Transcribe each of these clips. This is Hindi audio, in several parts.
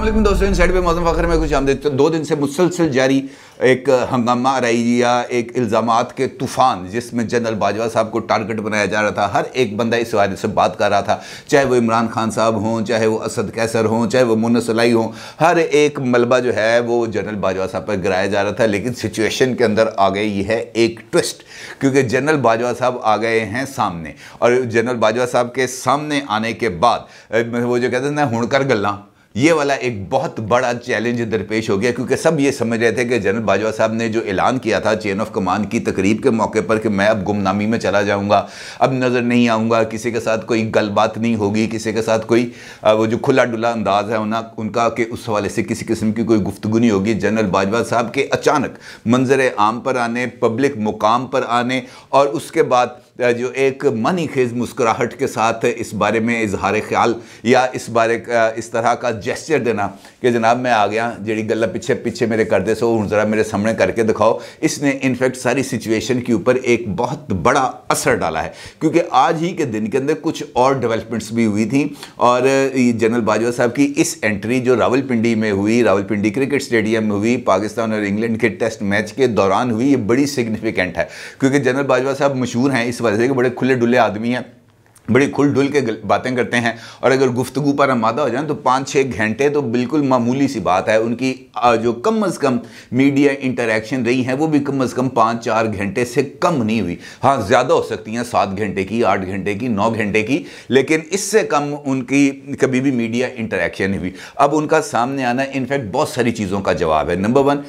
अल्लाम दोस्तों इन साइड पर मौजूद फ़खर में कुछ देखते हैं दो दिन से मुसलसल जारी एक हंगामा रही या एक इल्ज़ाम के तूफ़ान जिसमें जनरल बाजवा साहब को टारगेट बनाया जा रहा था हर एक बंदा इस वाले से बात कर रहा था चाहे वो इमरान खान साहब हों चाहे वो असद कैसर हों चाहे वो मुन सलाई हों हर एक मलबा जो है वो जनरल बाजवा साहब पर गिराया जा रहा था लेकिन सिचुएशन के अंदर आ गई है एक ट्विस्ट क्योंकि जनरल बाजवा साहब आ गए हैं सामने और जनरल बाजवा साहब के सामने आने के बाद वो जो कहते हैं ना हुणकर गल्ला ये वाला एक बहुत बड़ा चैलेंज दरपेश हो गया क्योंकि सब ये समझ रहे थे कि जनरल बाजवा साहब ने जो ऐलान किया था चेन ऑफ कमान की तकरीब के मौके पर कि मैं अब गुमनामी में चला जाऊंगा अब नज़र नहीं आऊंगा किसी के साथ कोई गलबात नहीं होगी किसी के साथ कोई वो जो खुला डुला अंदाज है उनका उनका कि उस हवाले से किसी किस्म की कोई गुफ्तु नहीं होगी जनरल बाजवा साहब के अचानक मंजर आम पर आने पब्लिक मुकाम पर आने और उसके बाद जो एक मनी खेज मुस्कुराहट के साथ इस बारे में इजहार ख्याल या इस बारे का इस तरह का जेस्चर देना कि जनाब मैं आ गया जी गल पीछे पीछे मेरे कर दे सो हूँ ज़रा मेरे सामने करके दिखाओ इसने इनफैक्ट सारी सिचुएशन के ऊपर एक बहुत बड़ा असर डाला है क्योंकि आज ही के दिन के अंदर कुछ और डेवलपमेंट्स भी हुई थी और जनरल बाजवा साहब की इस एंट्री जो रावलपिंडी में हुई रावलपिंडी क्रिकेट स्टेडियम में हुई पाकिस्तान और इंग्लैंड के टेस्ट मैच के दौरान हुई ये बड़ी सिग्निफिकेंट है क्योंकि जनरल बाजवा साहब मशहूर हैं इस पता कि बड़े खुले डुले आदमी हैं बड़ी खुल डुल के बातें करते हैं और अगर गुफ्तगु पर आमादा हो जाए तो पाँच छः घंटे तो बिल्कुल मामूली सी बात है उनकी जो कम अज़ कम मीडिया इंटरेक्शन रही है वो भी कम अज़ कम पाँच चार घंटे से कम नहीं हुई हाँ ज़्यादा हो सकती हैं सात घंटे की आठ घंटे की नौ घंटे की लेकिन इससे कम उनकी कभी भी मीडिया इंटरेक्शन हुई अब उनका सामने आना इनफैक्ट बहुत सारी चीज़ों का जवाब है नंबर वन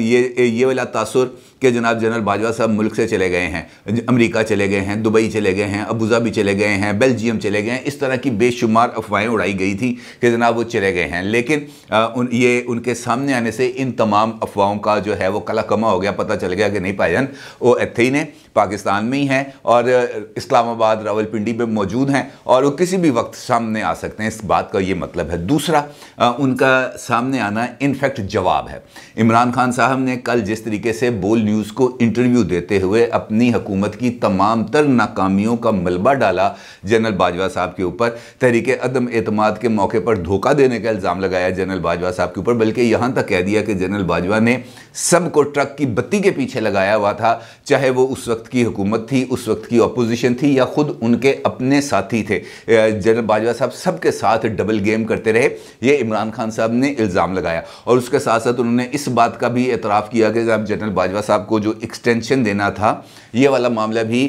ये ये वाला तासर कि जनाब जनरल बाजवा साहब मुल्क से चले गए हैं अमेरिका चले गए हैं दुबई चले गए हैं भी चले गए हैं बेल्जियम चले गए हैं इस तरह की बेशुमार अफवाहें उड़ाई गई थी कि जनाब वो चले गए हैं लेकिन आ, उन ये उनके सामने आने से इन तमाम अफवाहों का जो है वो कला कमा हो गया पता चल गया कि नहीं पायन वो एथे ही ने पाकिस्तान में ही हैं और इस्लामाबाद रावलपिंडी में मौजूद हैं और वो किसी भी वक्त सामने आ सकते हैं इस बात का ये मतलब है दूसरा आ, उनका सामने आना इनफैक्ट जवाब है इमरान खान साहब ने कल जिस तरीके से बोल न्यूज़ को इंटरव्यू देते हुए अपनी हुकूमत की तमाम तर नाकामियों का मलबा डाला जनरल बाजवा साहब के ऊपर तहरीक अदम अतमाद के मौके पर धोखा देने का इल्ज़ाम लगाया जनरल बाजवा साहब के ऊपर बल्कि यहाँ तक कह दिया कि जनरल बाजवा ने सबको ट्रक की बत्ती के पीछे लगाया हुआ था चाहे वो उस वक्त की हुकूमत थी उस वक्त की अपोजिशन थी या खुद उनके अपने साथी थे जनरल बाजवा साहब सबके साथ डबल गेम करते रहे ये इमरान खान साहब ने इल्ज़ाम लगाया और उसके साथ साथ उन्होंने इस बात का भी एतराफ़ किया कि जब जनरल बाजवा साहब साहब को जो एक्सटेंशन देना था ये वाला मामला भी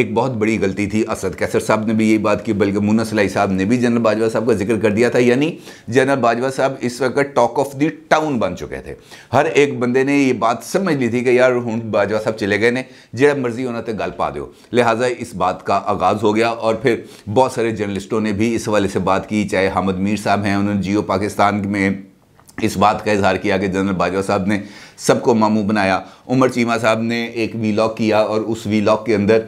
एक बहुत बड़ी गलती थी असद कैसर साहब ने भी यही बात की बल्कि मुन्ना सलाई साहब ने भी जनरल बाजवा साहब का जिक्र कर दिया था यानी जनरल बाजवा साहब इस वक्त टॉक ऑफ द टाउन बन चुके थे हर एक बंदे ने ये बात समझ ली थी कि यार हूँ बाजवा साहब चले गए ने जरा मर्जी होना तो गल पा दो लिहाजा इस बात का आगाज़ हो गया और फिर बहुत सारे जर्नलिस्टों ने भी इस हवाले से बात की चाहे हमद मीर साहब हैं उन्होंने जियो पाकिस्तान में इस बात का इजहार किया कि जनरल बाजवा साहब ने सबको मामू बनाया उमर चीमा साहब ने एक वीलॉग किया और उस वीलॉग के अंदर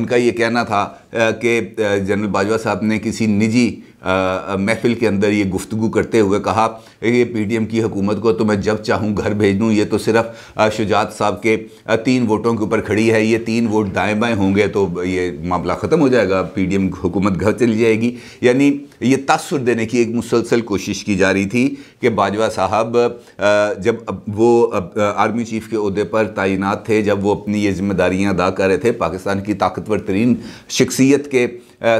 उनका ये कहना था कि जनरल बाजवा साहब ने किसी निजी महफिल के अंदर ये गुफ्तु करते हुए कहा ये पी डी एम की हुकूमत को तो मैं जब चाहूँ घर भेज दूँ ये तो सिर्फ शुजात साहब के तीन वोटों के ऊपर खड़ी है ये तीन वोट दाएँ बाएँ होंगे तो ये मामला ख़त्म हो जाएगा पी डी एम हुकूमत घर चली जाएगी यानी ये तसर देने की एक मुसलसल कोशिश की जा रही थी कि बाजवा साहब जब वो आर्मी चीफ के अहदे पर तैनात थे जब वो अपनी ये जिम्मेदारियाँ अदा कर रहे थे पाकिस्तान की ताकतवर तरीन शख्सियत के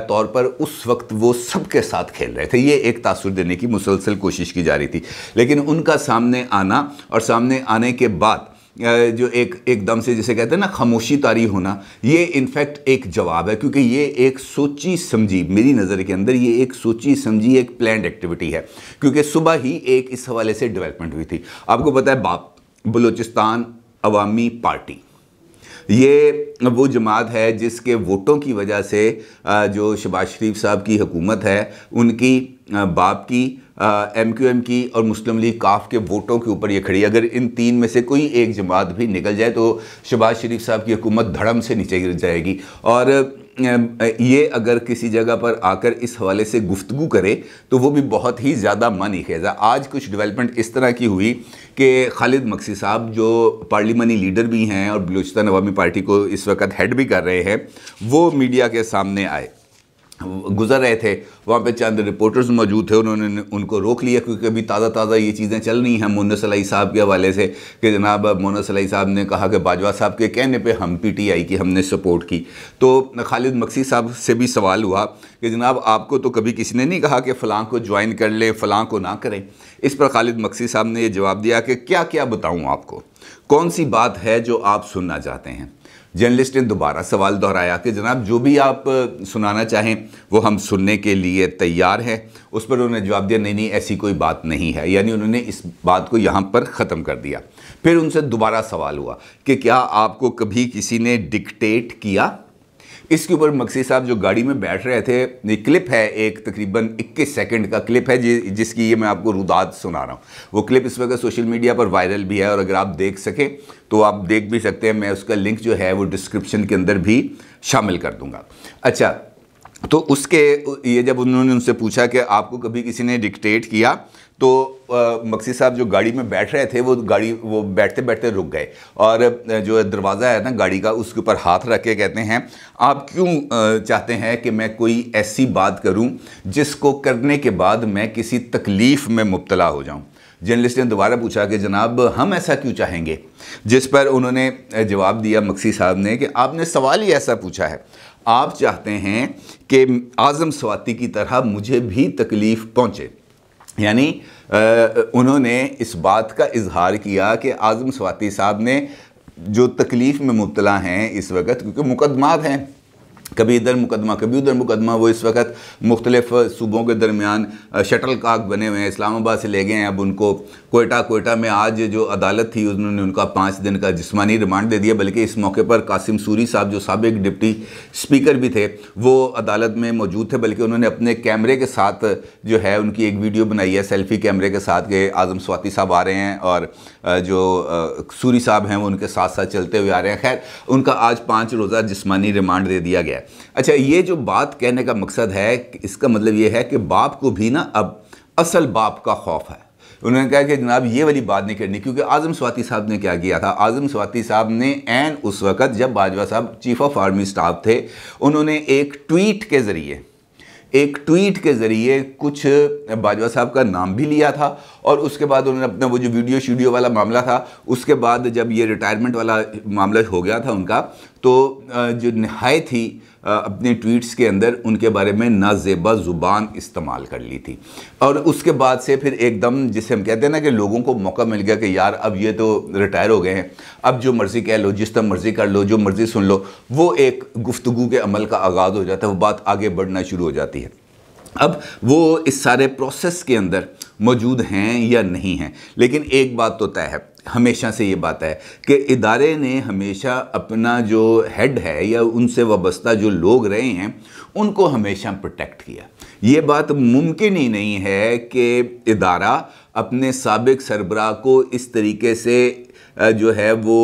तौर पर उस वक्त वो सब के साथ खेल रहे थे ये एक तासर देने की मुसलसल कोशिश की जा रही थी लेकिन उनका सामने आना और सामने आने के बाद जो एक एकदम से जिसे कहते हैं ना खामोशी तारी होना ये इनफैक्ट एक जवाब है क्योंकि ये एक सोची समझी मेरी नज़र के अंदर ये एक सोची समझी एक प्लान एक्टिविटी है क्योंकि सुबह ही एक इस हवाले से डेवलपमेंट हुई थी आपको पता है बाप बलूचिस्तान अवामी पार्टी ये वो जमात है जिसके वोटों की वजह से जो शबाज शरीफ साहब की हुकूमत है उनकी बाप की एम क्यू एम की और मुस्लिम लीग काफ के वोटों के ऊपर ये खड़ी अगर इन तीन में से कोई एक जमात भी निकल जाए तो शबाज शरीफ साहब की हुकूमत धड़म से नीचे गिर जाएगी और ये अगर किसी जगह पर आकर इस हवाले से गुफ्तु करे तो वो भी बहुत ही ज़्यादा मानी खेजा आज कुछ डेवलपमेंट इस तरह की हुई कि खालिद मक्सी साहब जो पार्लिमानी लीडर भी हैं और बलूचिस्तान अवामी पार्टी को इस वक्त हेड भी कर रहे हैं वो मीडिया के सामने आए गुजर रहे थे वहाँ पे चंद रिपोर्टर्स मौजूद थे उन्होंने उनको रोक लिया क्योंकि अभी ताज़ा ताज़ा ये चीज़ें चल रही हैं मोन सलाई साहब के हवाले से कि जनाब मोन सलाई साहब ने कहा कि बाजवा साहब के कहने पे हम पीटीआई की हमने सपोर्ट की तो खालिद मक्सी साहब से भी सवाल हुआ कि जनाब आपको तो कभी किसी ने नहीं कहा कि फ़लाँ को ज्वाइन कर ले फ़लाँ को ना करें इस पर खालिद मक्सी साहब ने यह जवाब दिया कि क्या क्या बताऊँ आपको कौन सी बात है जो आप सुनना चाहते हैं जर्नलिस्ट ने दोबारा सवाल दोहराया कि जनाब जो भी आप सुनाना चाहें वो हम सुनने के लिए तैयार हैं उस पर उन्होंने जवाब दिया नहीं नहीं ऐसी कोई बात नहीं है यानी उन्होंने इस बात को यहाँ पर ख़त्म कर दिया फिर उनसे दोबारा सवाल हुआ कि क्या आपको कभी किसी ने डिक्टेट किया इसके ऊपर मक्सी साहब जो गाड़ी में बैठ रहे थे ये क्लिप है एक तकरीबन 21 सेकंड का क्लिप है जिस जिसकी ये मैं आपको रुदाद सुना रहा हूँ वो क्लिप इस वक्त सोशल मीडिया पर वायरल भी है और अगर आप देख सकें तो आप देख भी सकते हैं मैं उसका लिंक जो है वो डिस्क्रिप्शन के अंदर भी शामिल कर दूँगा अच्छा तो उसके ये जब उन्होंने उनसे पूछा कि आपको कभी किसी ने डिक्टेट किया तो मक्सी साहब जो गाड़ी में बैठ रहे थे वो गाड़ी वो बैठते बैठते रुक गए और जो दरवाज़ा है ना गाड़ी का उसके ऊपर हाथ रख के कहते हैं आप क्यों चाहते हैं कि मैं कोई ऐसी बात करूं जिसको करने के बाद मैं किसी तकलीफ़ में मुबतला हो जाऊं जर्नलिस्ट ने दोबारा पूछा कि जनाब हम ऐसा क्यों चाहेंगे जिस पर उन्होंने जवाब दिया मक्सी साहब ने कि आपने सवाल ही ऐसा पूछा है आप चाहते हैं कि आज़म स्वाति की तरह मुझे भी तकलीफ़ पहुँचे यानी उन्होंने इस बात का इजहार किया कि आज़म स्वाति साहब ने जो तकलीफ़ में मुबला हैं इस वक्त क्योंकि मुकदमात हैं कभी इधर मुकदमा कभी उधर मुकदमा वो इस वक्त मुख्तलिफ सूबों के दरमियान शटल काक बने हुए हैं इस्लामाबाद से ले गए हैं अब उनको कोयटा कोयटा में आज जो अदालत थी उन्होंने उनका पाँच दिन का जिसमानी रिमांड दे दिया बल्कि इस मौके पर कासिम सूरी साहब जो सबक डिप्टी स्पीकर भी थे वो अदालत में मौजूद थे बल्कि उन्होंने अपने कैमरे के साथ जो है उनकी एक वीडियो बनाई है सेल्फी कैमरे के साथ के आज़म स्वाति साहब आ रहे हैं और जो सूरी साहब हैं वो उनके साथ साथ चलते हुए आ रहे हैं खैर उनका आज पाँच रोज़ा जिसमानी रिमांड दे दिया गया अच्छा ये जो बात कहने का मकसद है इसका मतलब ये है कि बाप को भी ना अब असल बाप का खौफ है उन्होंने कहा कि जनाब ये वाली बात नहीं करनी क्योंकि आज़म स्वाति साहब ने क्या किया था आज़म स्वाति साहब ने एन उस वक़्त जब बाजवा साहब चीफ ऑफ आर्मी स्टाफ थे उन्होंने एक ट्वीट के ज़रिए एक ट्वीट के ज़रिए कुछ बाजवा साहब का नाम भी लिया था और उसके बाद उन्होंने अपना वो जो वीडियो शीडियो वाला मामला था उसके बाद जब ये रिटायरमेंट वाला मामला हो गया था उनका तो जो नहाय थी अपने ट्वीट्स के अंदर उनके बारे में नाजेबा ज़ुबान इस्तेमाल कर ली थी और उसके बाद से फिर एकदम जिसे हम कहते हैं ना कि लोगों को मौका मिल गया कि यार अब ये तो रिटायर हो गए हैं अब जो मर्ज़ी कह लो जिस तरह मर्ज़ी कर लो जो मर्ज़ी सुन लो वो एक गुफ्तु के अमल का आगाज़ हो जाता है वो बात आगे बढ़ना शुरू हो जाती है अब वो इस सारे प्रोसेस के अंदर मौजूद हैं या नहीं हैं लेकिन एक बात तो तय है हमेशा से ये बात है कि इदारे ने हमेशा अपना जो हेड है या उनसे वाबस्ता जो लोग रहे हैं उनको हमेशा प्रोटेक्ट किया ये बात मुमकिन ही नहीं है कि इदारा अपने सबक सरबरा को इस तरीके से जो है वो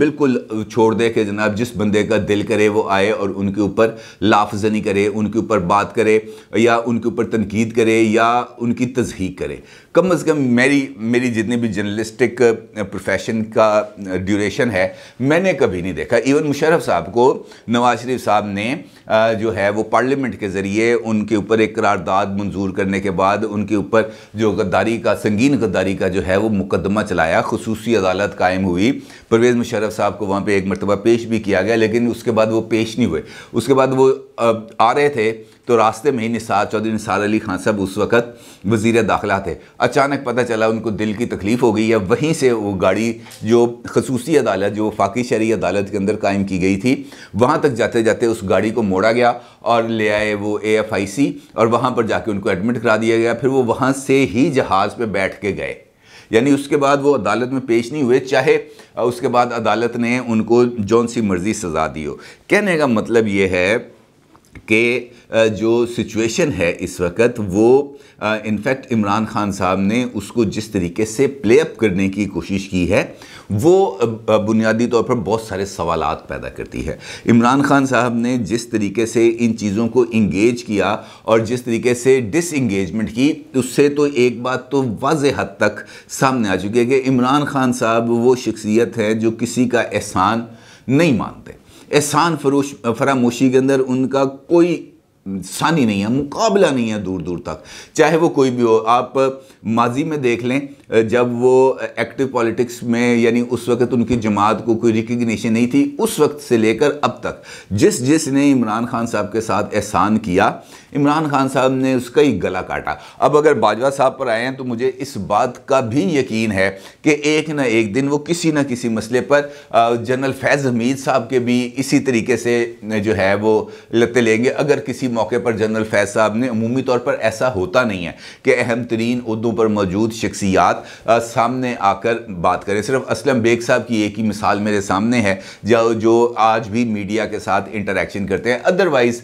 बिल्कुल छोड़ दे कि जनाब जिस बंदे का दिल करे वो आए और उनके ऊपर लाफजनी करे उनके ऊपर बात करे या उनके ऊपर तनकीद करे या उनकी तजहीक करे कम अज़ कम मेरी मेरी जितनी भी जर्नलिस्टिक प्रोफेशन का ड्यूरेशन है मैंने कभी नहीं देखा इवन मुशरफ साहब को नवाज शरीफ साहब ने जो है वो पार्लियामेंट के ज़रिए उनके ऊपर एक करारदाद मंजूर करने के बाद उनके ऊपर जो गद्दारी का संगीन गद्दारी का जो है वो मुकदमा चलाया खसूसी अदालत कायम हुई परवेज़ मुशरफ साहब को वहाँ पर एक मरतबा पेश भी किया गया लेकिन उसके बाद वो पेश नहीं हुए उसके बाद वो आ रहे थे तो रास्ते में ही निसार चौधरी निसार अली खान साहब उस वक्त वजीर दाखिला थे अचानक पता चला उनको दिल की तकलीफ़ हो गई है वहीं से वो गाड़ी जो खसूसी अदालत जो फाकी शहरी अदालत के अंदर कायम की गई थी वहाँ तक जाते जाते उस गाड़ी को मोड़ा गया और ले आए वो ए एफ आई सी और वहाँ पर जाके उनको एडमिट करा दिया गया फिर वो वहाँ से ही जहाज़ पर बैठ के गए यानी उसके बाद वो अदालत में पेश नहीं हुए चाहे उसके बाद अदालत ने उनको जौन सी मर्ज़ी सज़ा दी हो कहने का मतलब ये है के जो सिचुएशन है इस वक्त वो इनफैक्ट इमरान खान साहब ने उसको जिस तरीके से प्ले अप करने की कोशिश की है वो बुनियादी तौर पर बहुत सारे सवाल पैदा करती है इमरान खान साहब ने जिस तरीके से इन चीज़ों को इंगेज किया और जिस तरीके से डिसंगेजमेंट की उससे तो एक बात तो वाज हद तक सामने आ चुकी है कि इमरान खान साहब वो शख्सियत हैं जो किसी का एहसान नहीं मानते एहसान फरोश फरामोशी के अंदर उनका कोई सानी नहीं है मुकाबला नहीं है दूर दूर तक चाहे वो कोई भी हो आप माजी में देख लें जब वो एक्टिव पॉलिटिक्स में यानी उस वक्त उनकी जमात को कोई रिकग्निशन नहीं थी उस वक्त से लेकर अब तक जिस जिस ने इमरान खान साहब के साथ एहसान किया इमरान खान साहब ने उसका ही गला काटा अब अगर बाजवा साहब पर आए हैं तो मुझे इस बात का भी यकीन है कि एक ना एक दिन वो किसी ना किसी मसले पर जनरल फैज़ हमीद साहब के भी इसी तरीके से जो है वो लते लेंगे अगर किसी मौके पर जनरल फैज साहब ने अमूमी तौर पर ऐसा होता नहीं है कि अहम तरीन उर्दू पर मौजूद शख्सियात सामने आकर बात करें सिर्फ असलम बेग साहब की एक ही मिसाल मेरे सामने है जो जो आज भी मीडिया के साथ इंटरेक्शन करते हैं अदरवाइज़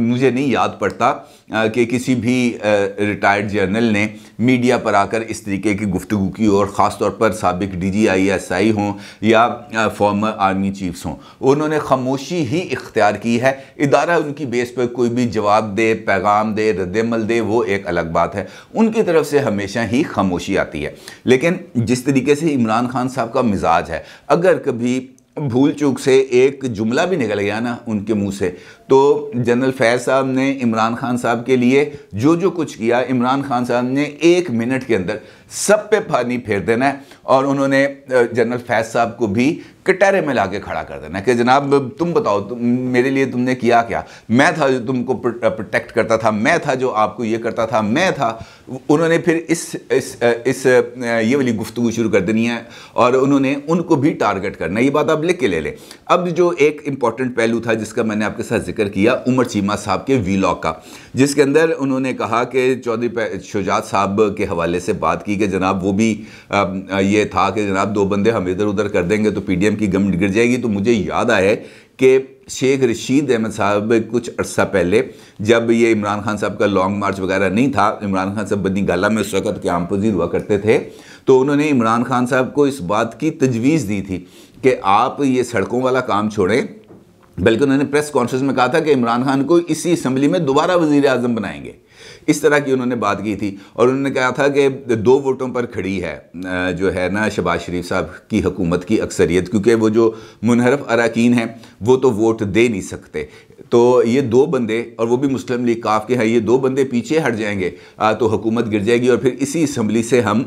मुझे नहीं याद पड़ता कि किसी भी रिटायर्ड जर्नल ने मीडिया पर आकर इस तरीके की गुफ्तु की और ख़ास तौर पर सबक D G I S I हों या फॉर्मर आर्मी चीफ्स हों उन्होंने खामोशी ही इख्तियार की है इदारा उनकी बेस पर कोई भी जवाब दे पैगाम दे रद्दमल दे वो एक अलग बात है उनकी तरफ से हमेशा ही खामोशी आती है लेकिन जिस तरीके से इमरान खान साहब का मिजाज है अगर कभी भूल चूक से एक जुमला भी निकल गया ना उनके मुंह से तो जनरल फैज साहब ने इमरान खान साहब के लिए जो जो कुछ किया इमरान खान साहब ने एक मिनट के अंदर सब पे पानी फेर देना है और उन्होंने जनरल फैज साहब को भी कटहरे में ला के खड़ा कर देना कि जनाब तुम बताओ तुम मेरे लिए तुमने किया क्या मैं था जो तुमको प्रोटेक्ट करता था मैं था जो आपको ये करता था मैं था उन्होंने फिर इस इस इस ये वाली गुफ्तु शुरू कर देनी है और उन्होंने उनको भी टारगेट करना ये बात आप लिख के ले लें अब जो एक इम्पॉर्टेंट पहलू था जिसका मैंने आपके साथ जिक्र जिक्र किया उमर चीमा साहब के वीलॉग का जिसके अंदर उन्होंने कहा कि चौधरी शुजात साहब के हवाले से बात की कि जनाब वो भी ये था कि जनाब दो बंदे हम इधर उधर कर देंगे तो पीडीएम की गम गिर जाएगी तो मुझे याद आया कि शेख रशीद अहमद साहब कुछ अर्सा पहले जब ये इमरान खान साहब का लॉन्ग मार्च वगैरह नहीं था इमरान खान साहब बनी गाला में उस वक्त क्याम पजीर हुआ करते थे तो उन्होंने इमरान खान साहब को इस बात की तजवीज़ दी थी कि आप ये सड़कों वाला काम छोड़ें बल्कि उन्होंने प्रेस कॉन्फ्रेंस में कहा था कि इमरान खान को इसी असम्बली में दोबारा वजीर अजम बनाएंगे इस तरह की उन्होंने बात की थी और उन्होंने कहा था कि दो वोटों पर खड़ी है जो है ना शबाज शरीफ साहब की हुकूमत की अक्सरियत क्योंकि वो जो मुनहरफ अरकान हैं वो तो वोट दे नहीं सकते तो ये दो बंदे और वो भी मुस्लिम लीग काफ के हैं ये दो बंदे पीछे हट जाएंगे आ, तो हुकूमत गिर जाएगी और फिर इसी असम्बली से हम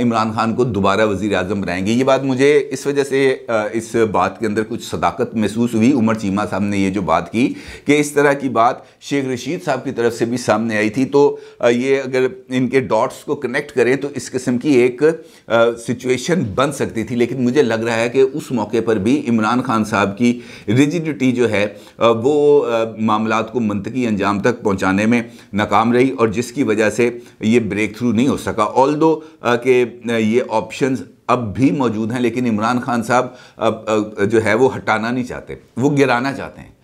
इमरान खान को दोबारा वज़ी अजम बनाएंगे ये बात मुझे इस वजह से आ, इस बात के अंदर कुछ सदाकत महसूस हुई उमर चीमा साहब ने ये जो बात की कि इस तरह की बात शेख रशीद साहब की तरफ से भी सामने आई थी तो ये अगर इनके डॉट्स को कनेक्ट करें तो इस किस्म की एक सिचुएशन बन सकती थी लेकिन मुझे लग रहा है कि उस मौके पर भी इमरान खान साहब की रिजिडिटी जो है वो मामला को मनतकी अंजाम तक पहुँचाने में नाकाम रही और जिसकी वजह से ये ब्रेक थ्रू नहीं हो सका ऑल दो के ये ऑप्शन अब भी मौजूद हैं लेकिन इमरान खान साहब जो है वो हटाना नहीं चाहते वो गिराना चाहते हैं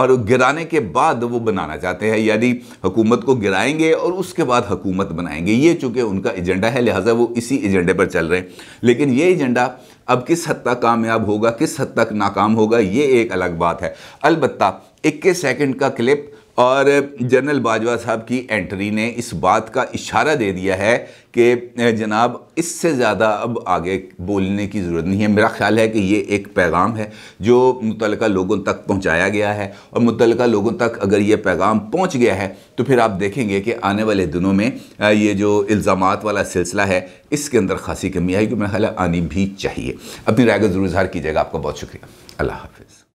और गिराने के बाद वो बनाना चाहते हैं यानी हुकूमत को गिराएंगे और उसके बाद हुकूमत बनाएंगे ये चूँकि उनका एजेंडा है लिहाजा वो इसी एजेंडे पर चल रहे हैं लेकिन ये एजेंडा अब किस हद तक कामयाब होगा किस हद तक नाकाम होगा ये एक अलग बात है अलबत्ता इक्कीस सेकंड का क्लिप और जनरल बाजवा साहब की एंट्री ने इस बात का इशारा दे दिया है कि जनाब इससे ज़्यादा अब आगे बोलने की ज़रूरत नहीं है मेरा ख्याल है कि ये एक पैगाम है जो मुतल लोगों तक पहुँचाया गया है और मुतल लोगों तक अगर ये पैगाम पहुँच गया है तो फिर आप देखेंगे कि आने वाले दिनों में ये जो इल्ज़ाम वाला सिलसिला है इसके अंदर खासी कमी आई क्योंकि मेरा ख्याल आनी भी चाहिए अपनी राय का ज़रूर इजहार कीजिएगा आपका बहुत शुक्रिया अल्लाह हाफिज़